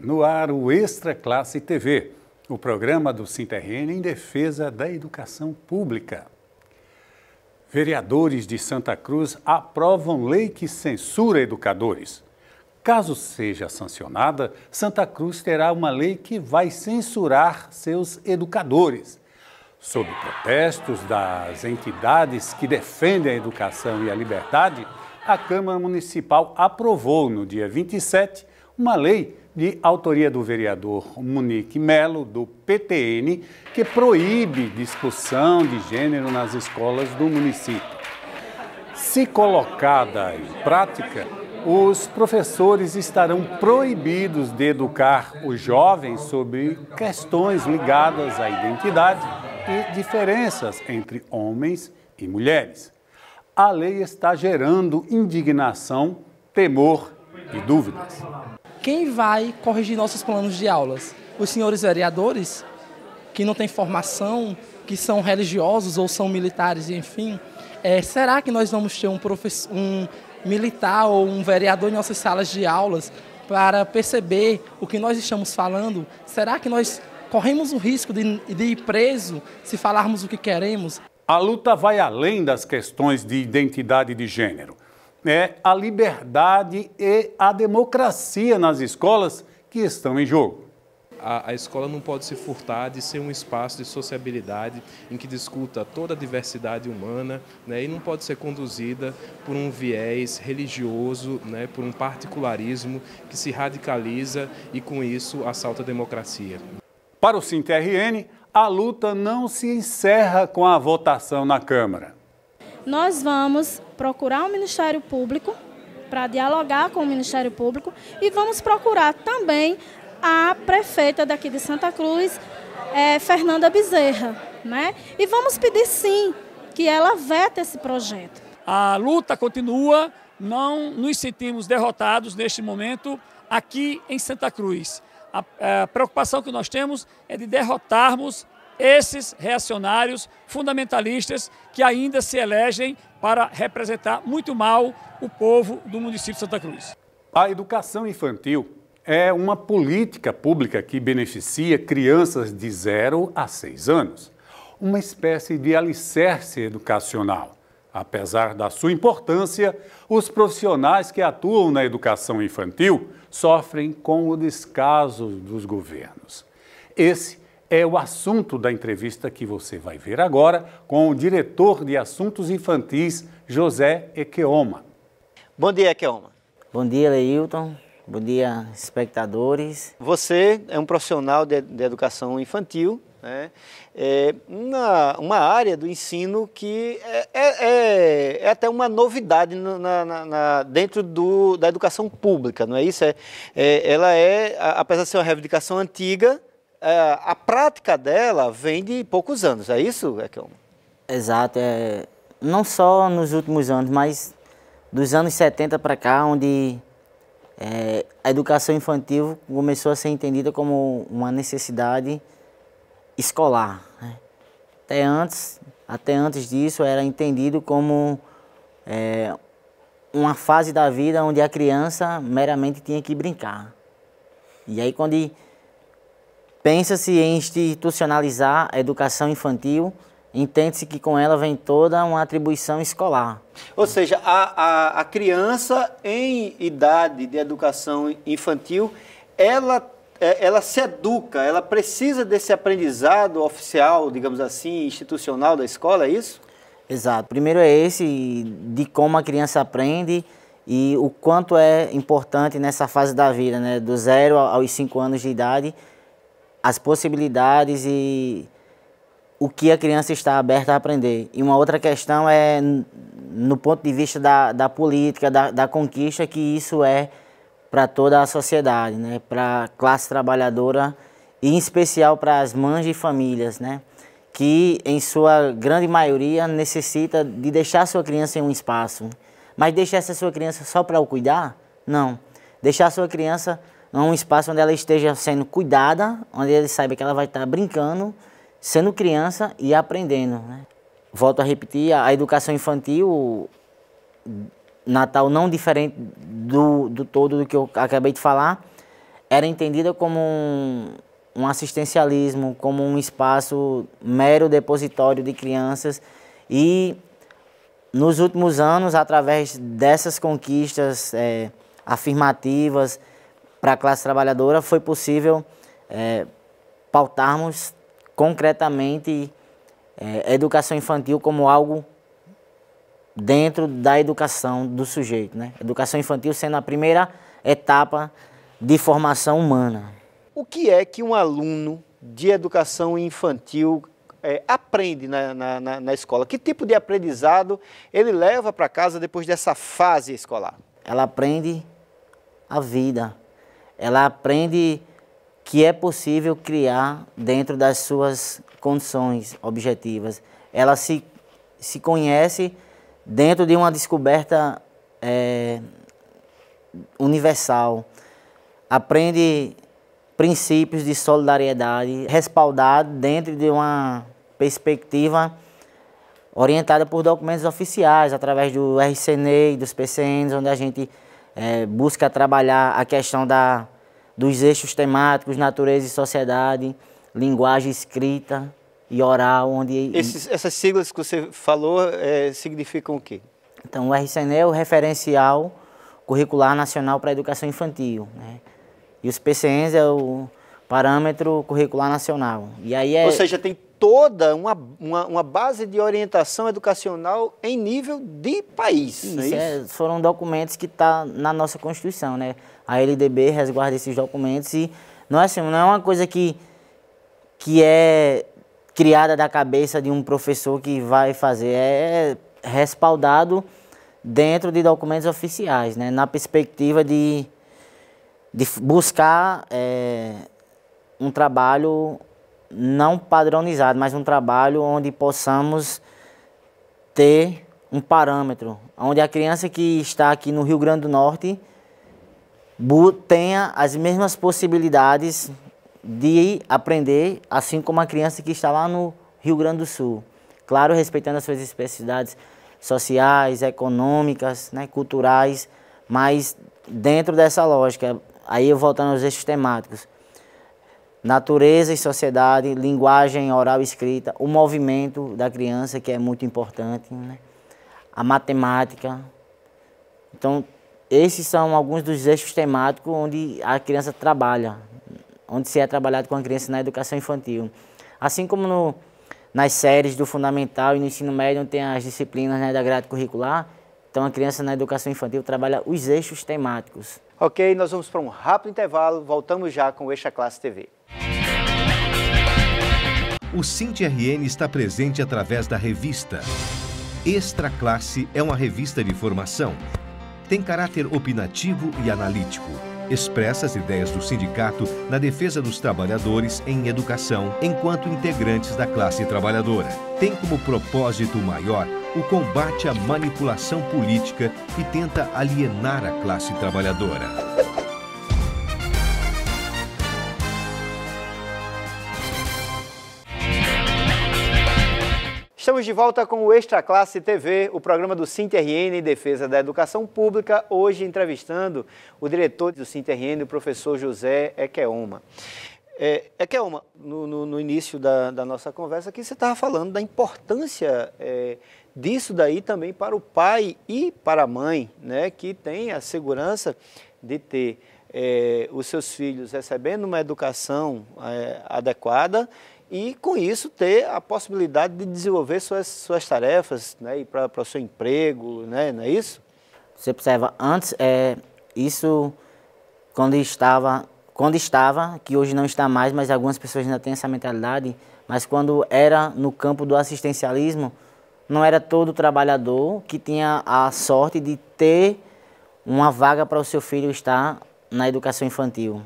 No ar, o Extra Classe TV, o programa do Sinterrene em defesa da educação pública. Vereadores de Santa Cruz aprovam lei que censura educadores. Caso seja sancionada, Santa Cruz terá uma lei que vai censurar seus educadores. Sob protestos das entidades que defendem a educação e a liberdade, a Câmara Municipal aprovou no dia 27 uma lei de autoria do vereador Monique Melo, do PTN, que proíbe discussão de gênero nas escolas do município. Se colocada em prática, os professores estarão proibidos de educar os jovens sobre questões ligadas à identidade e diferenças entre homens e mulheres. A lei está gerando indignação, temor e dúvidas quem vai corrigir nossos planos de aulas? Os senhores vereadores, que não têm formação, que são religiosos ou são militares, enfim. É, será que nós vamos ter um, professor, um militar ou um vereador em nossas salas de aulas para perceber o que nós estamos falando? Será que nós corremos o risco de, de ir preso se falarmos o que queremos? A luta vai além das questões de identidade de gênero. Né, a liberdade e a democracia nas escolas que estão em jogo. A, a, escola não pode se furtar de ser um espaço de sociabilidade em que discuta toda a diversidade humana né, e não pode ser conduzida por um viés religioso, né, por um particularismo que se radicaliza e, com isso, assalta a democracia. Para o CINTRN, a luta não se encerra com a votação na Câmara nós vamos procurar o Ministério Público para dialogar com o Ministério Público e vamos procurar também a prefeita daqui de Santa Cruz, é, Fernanda Bezerra, né? E vamos pedir sim que ela veta esse projeto. A luta continua, não nos sentimos derrotados neste momento aqui em Santa Cruz. A, é, a preocupação que nós temos é de derrotarmos esses reacionários fundamentalistas que ainda se elegem para representar muito mal o povo do município de Santa Cruz. A educação infantil é uma política pública que beneficia crianças de 0 a 6 anos, uma espécie de alicerce educacional. Apesar da sua importância, os profissionais que atuam na educação infantil sofrem com o descaso dos governos. Esse é o assunto da entrevista que você vai ver agora com o diretor de Assuntos Infantis, José Ekeoma. Bom dia, Ekeoma. Bom dia, Leilton. Bom dia, espectadores. Você é um profissional de, de educação infantil, né? é uma, uma, área do ensino que é, é, é, é até uma novidade na, na, na, dentro do, da educação pública, não é isso? É, é ela é, apesar de ser uma reivindicação antiga, é, a prática dela vem de poucos anos, é isso, Ekel? Exato, é, não só nos últimos anos, mas dos anos 70 para cá, onde é, a educação infantil começou a ser entendida como uma necessidade escolar. Né? Até, antes, até antes disso, era entendido como é, uma fase da vida onde a criança meramente tinha que brincar. E aí, quando Pensa-se em institucionalizar a educação infantil, entende-se que com ela vem toda uma atribuição escolar. Ou seja, a, a, a criança em idade de educação infantil, ela é, ela se educa, ela precisa desse aprendizado oficial, digamos assim, institucional da escola, é isso? Exato. Primeiro é esse de como a criança aprende e o quanto é importante nessa fase da vida, né? Do zero aos cinco anos de idade, as possibilidades e o que a criança está aberta a aprender. E uma outra questão é, no ponto de vista da, da política, da, da conquista, que isso é para toda a sociedade, né? para a classe trabalhadora e em especial para as mães de famílias, né? que em sua grande maioria necessita de deixar sua criança em um espaço. Mas deixar essa sua criança só para o cuidar? Não. Deixar sua criança um espaço onde ela esteja sendo cuidada, onde ele saiba que ela vai estar brincando, sendo criança e aprendendo. Né? Volto a repetir, a educação infantil, Natal não diferente do, do todo do que eu acabei de falar, era entendida como um, um assistencialismo, como um espaço mero depositório de crianças e nos últimos anos, através dessas conquistas é, afirmativas, para a classe trabalhadora, foi possível é, pautarmos concretamente é, educação infantil como algo dentro da educação do sujeito. Né? Educação infantil sendo a primeira etapa de formação humana. O que é que um aluno de educação infantil é, aprende na, na, na, escola? Que tipo de aprendizado ele leva para casa depois dessa fase escolar? Ela aprende a vida, ela aprende que é possível criar dentro das suas condições objetivas. Ela se, se conhece dentro de uma descoberta é, universal. Aprende princípios de solidariedade respaldado dentro de uma perspectiva orientada por documentos oficiais, através do RCNE, dos PCNs, onde a gente é, busca trabalhar a questão da, dos eixos temáticos, natureza e sociedade, linguagem escrita e oral, onde... Esses, essas siglas que você falou é, significam o quê? Então, o RCNE é o referencial curricular nacional para a educação infantil, né? E os PCNs é o parâmetro curricular nacional. E aí é... Ou seja, tem toda uma, uma, uma, base de orientação educacional em nível de país. Isso, é, é isso? É, foram documentos que estão tá na nossa Constituição, né? A LDB resguarda esses documentos e não é, assim, não é uma coisa que, que é criada da cabeça de um professor que vai fazer, é, é respaldado dentro de documentos oficiais, né? na perspectiva de, de buscar é, um trabalho não padronizado, mas um trabalho onde possamos ter um parâmetro, onde a criança que está aqui no Rio Grande do Norte tenha as mesmas possibilidades de aprender, assim como a criança que está lá no Rio Grande do Sul. Claro, respeitando as suas especificidades sociais, econômicas, né, culturais, mas dentro dessa lógica, aí voltando aos eixos temáticos, natureza e sociedade, linguagem oral e escrita, o movimento da criança, que é muito importante, né? a matemática. Então, esses são alguns dos eixos temáticos onde a criança trabalha, onde se é trabalhado com a criança na educação infantil. Assim como no, nas séries do fundamental e no ensino médio, onde tem as disciplinas né, da grade curricular, então a criança na educação infantil trabalha os eixos temáticos. Ok, nós vamos para um rápido intervalo, voltamos já com o Eixa Classe TV. O CINTRN está presente através da revista. Extra Classe é uma revista de formação. Tem caráter opinativo e analítico. Expressa as ideias do sindicato na defesa dos trabalhadores em educação, enquanto integrantes da classe trabalhadora. Tem como propósito maior o combate à manipulação política que tenta alienar a classe trabalhadora. Estamos de volta com o Extra Classe TV, o programa do CINTRN em defesa da educação pública, hoje entrevistando o diretor do CINTRN, o professor José Ekeoma. É, no, no, no início da, da, nossa conversa aqui, você estava falando da importância é, disso daí também para o pai e para a mãe, né, que tem a segurança de ter é, os seus filhos recebendo uma educação é, adequada e, com isso, ter a possibilidade de desenvolver suas, suas tarefas, né, ir para o seu emprego, né, não é isso? Você observa, antes, é, isso, quando estava, quando estava, que hoje não está mais, mas algumas pessoas ainda têm essa mentalidade, mas quando era no campo do assistencialismo, não era todo trabalhador que tinha a sorte de ter uma vaga para o seu filho estar na educação infantil.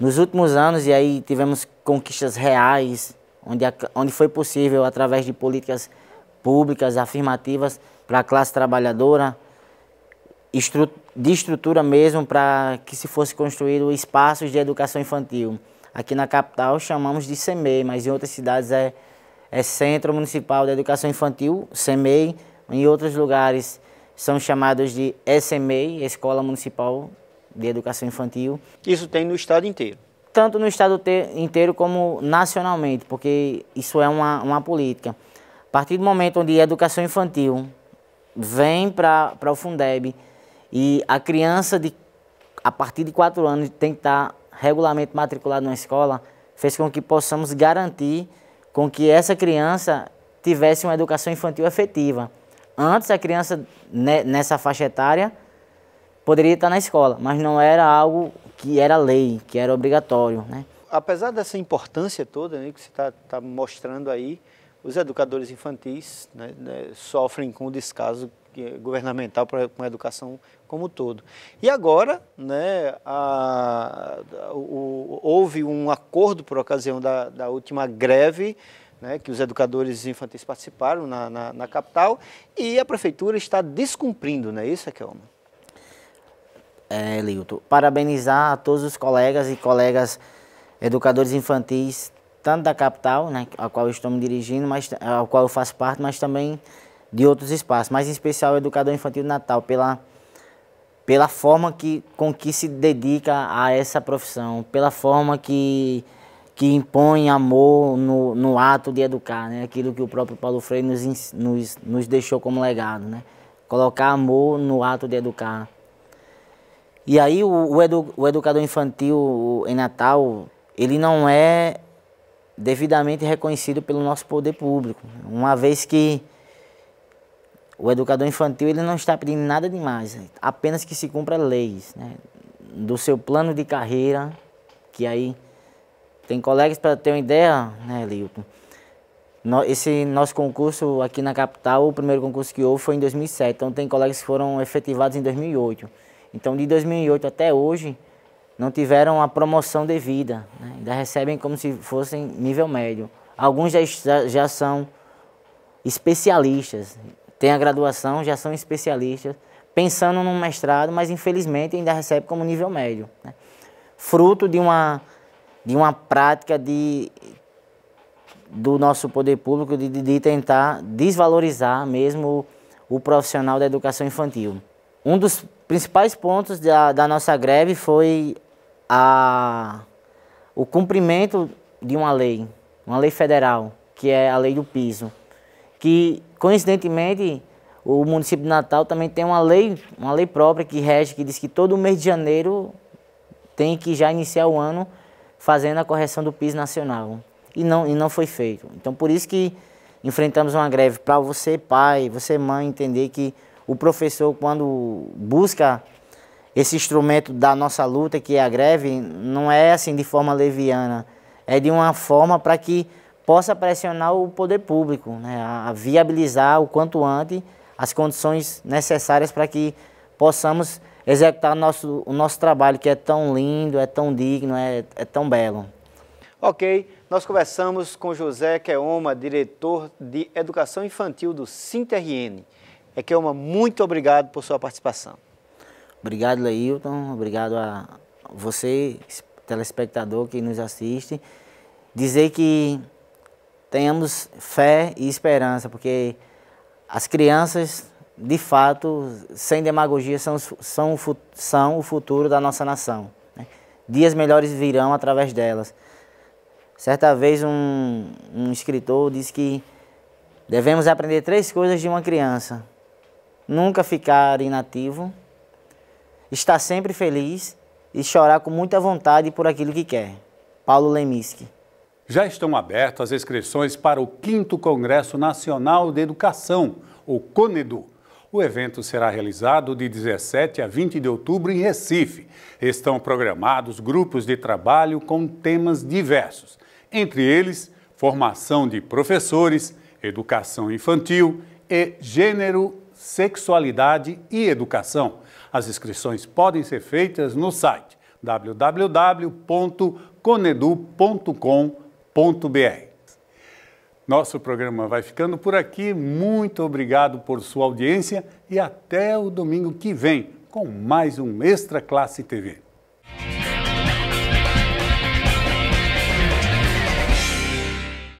Nos últimos anos, e aí tivemos conquistas reais, onde, a, onde foi possível, através de políticas públicas afirmativas para a classe trabalhadora, estru, de estrutura mesmo para que se fosse construído espaços de educação infantil. Aqui na capital chamamos de CEMEI, mas em outras cidades é, é Centro Municipal de Educação Infantil, CEMEI, em outros lugares são chamados de SMEI, Escola Municipal de educação infantil. Isso tem no estado inteiro? Tanto no estado inteiro como nacionalmente, porque isso é uma, uma política. A partir do momento onde a educação infantil vem para o Fundeb e a criança de, a partir de 4 anos tem que estar regularmente matriculada numa escola, fez com que possamos garantir com que essa criança tivesse uma educação infantil efetiva. Antes, a criança né, nessa faixa etária poderia estar na escola, mas não era algo que era lei, que era obrigatório. Né? Apesar dessa importância toda né, que você está tá mostrando aí, os educadores infantis né, né sofrem com o descaso eh, governamental para com a educação como um todo. E agora, né, a, o, houve um acordo por ocasião da, da última greve, né, que os educadores infantis participaram na, na, na, capital, e a prefeitura está descumprindo, não é isso, Akelma? é, Lilton. Parabenizar a todos os colegas e colegas educadores infantis, tanto da capital, né, a qual eu estou me dirigindo, mas ao qual eu faço parte, mas também de outros espaços, mas em especial o educador infantil do Natal, pela, pela forma que, com que se dedica a essa profissão, pela forma que, que impõe amor no, no ato de educar, né? aquilo que o próprio Paulo Freire nos, nos, nos deixou como legado, né? colocar amor no ato de educar. E aí o, o, edu, o educador infantil em Natal, ele não é devidamente reconhecido pelo nosso poder público, uma vez que o educador infantil ele não está pedindo nada demais, né? apenas que se cumpra leis, né? do seu plano de carreira, que aí tem colegas para ter uma ideia, né, Lilton? esse nosso concurso aqui na capital, o primeiro concurso que houve foi em 2007, então tem colegas que foram efetivados em 2008. Então, de 2008 até hoje, não tiveram a promoção devida, né? ainda recebem como se fossem nível médio. Alguns já, já são especialistas, têm a graduação, já são especialistas, pensando num mestrado, mas infelizmente ainda recebe como nível médio. Né? Fruto de uma, de uma prática de, do nosso poder público de, de tentar desvalorizar mesmo o, o profissional da educação infantil um dos principais pontos da, da nossa greve foi a, o cumprimento de uma lei, uma lei federal, que é a lei do piso, que coincidentemente o município de Natal também tem uma lei, uma lei própria que rege, que diz que todo mês de janeiro tem que já iniciar o ano fazendo a correção do piso nacional. E não, e não foi feito. Então, por isso que enfrentamos uma greve para você, pai, você, mãe, entender que o professor, quando busca esse instrumento da nossa luta, que é a greve, não é assim de forma leviana, é de uma forma para que possa pressionar o poder público, né, a viabilizar o quanto antes as condições necessárias para que possamos executar nosso, o nosso trabalho, que é tão lindo, é tão digno, é, é tão belo. Ok, nós conversamos com José Queoma, diretor de Educação Infantil do Sinterriene. É amo muito obrigado por sua participação. Obrigado, Leilton. Obrigado a você, telespectador que nos assiste. Dizer que tenhamos fé e esperança, porque as crianças, de fato, sem demagogia, são, são, são o futuro da nossa nação. Né? Dias melhores virão através delas. Certa vez um, um escritor disse que devemos aprender três coisas de uma criança nunca ficar inativo, estar sempre feliz e chorar com muita vontade por aquilo que quer. Paulo Leminski. Já estão abertas as inscrições para o 5 Congresso Nacional de Educação, o CONEDU. O evento será realizado de 17 a 20 de outubro em Recife. Estão programados grupos de trabalho com temas diversos, entre eles formação de professores, educação infantil e gênero Sexualidade e Educação. As inscrições podem ser feitas no site www.conedu.com.br. Nosso programa vai ficando por aqui. Muito obrigado por sua audiência e até o domingo que vem com mais um Extra Classe TV.